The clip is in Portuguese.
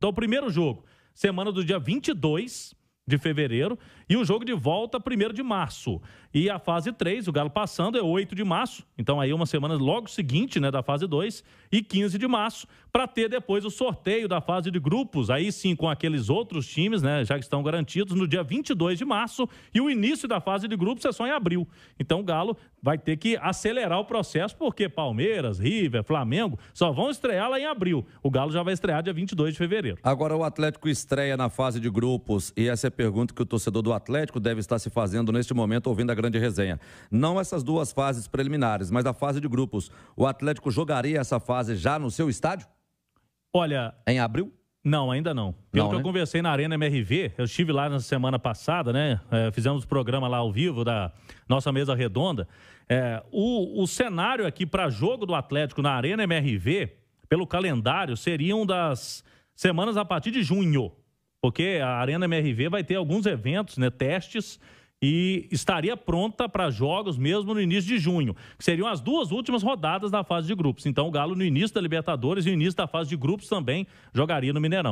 Então, o primeiro jogo, semana do dia 22 de fevereiro e o jogo de volta 1 de março. E a fase 3, o Galo passando, é 8 de março, então aí uma semana logo seguinte né, da fase 2 e 15 de março, para ter depois o sorteio da fase de grupos, aí sim com aqueles outros times, né, já que estão garantidos, no dia 22 de março e o início da fase de grupos é só em abril. Então o Galo vai ter que acelerar o processo, porque Palmeiras, River, Flamengo só vão estrear lá em abril. O Galo já vai estrear dia 22 de fevereiro. Agora o Atlético estreia na fase de grupos e a CP pergunta que o torcedor do Atlético deve estar se fazendo neste momento ouvindo a grande resenha. Não essas duas fases preliminares, mas a fase de grupos. O Atlético jogaria essa fase já no seu estádio? Olha. Em abril? Não, ainda não. Pelo não, que né? eu conversei na Arena MRV, eu estive lá na semana passada, né? É, fizemos o programa lá ao vivo da nossa mesa redonda. É, o, o cenário aqui para jogo do Atlético na Arena MRV, pelo calendário, seriam das semanas a partir de junho porque a Arena MRV vai ter alguns eventos, né, testes, e estaria pronta para jogos mesmo no início de junho, que seriam as duas últimas rodadas da fase de grupos. Então o Galo no início da Libertadores e no início da fase de grupos também jogaria no Mineirão.